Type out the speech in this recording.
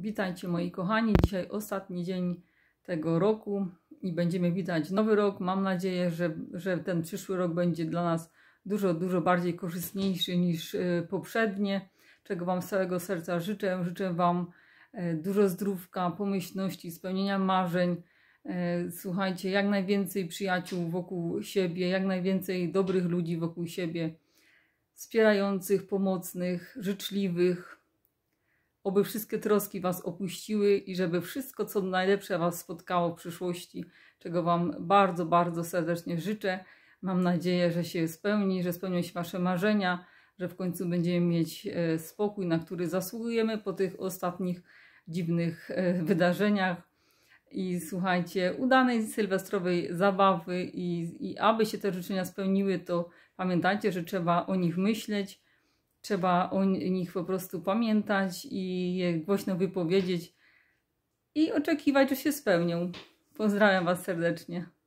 Witajcie moi kochani, dzisiaj ostatni dzień tego roku i będziemy witać nowy rok. Mam nadzieję, że, że ten przyszły rok będzie dla nas dużo, dużo bardziej korzystniejszy niż e, poprzednie, czego Wam z całego serca życzę. Życzę Wam e, dużo zdrówka, pomyślności, spełnienia marzeń. E, słuchajcie, jak najwięcej przyjaciół wokół siebie, jak najwięcej dobrych ludzi wokół siebie, wspierających, pomocnych, życzliwych, Oby wszystkie troski Was opuściły i żeby wszystko, co najlepsze Was spotkało w przyszłości, czego Wam bardzo, bardzo serdecznie życzę. Mam nadzieję, że się spełni, że spełnią się Wasze marzenia, że w końcu będziemy mieć e, spokój, na który zasługujemy po tych ostatnich dziwnych e, wydarzeniach. I słuchajcie, udanej sylwestrowej zabawy i, i aby się te życzenia spełniły, to pamiętajcie, że trzeba o nich myśleć, Trzeba o nich po prostu pamiętać i je głośno wypowiedzieć i oczekiwać, że się spełnią. Pozdrawiam Was serdecznie.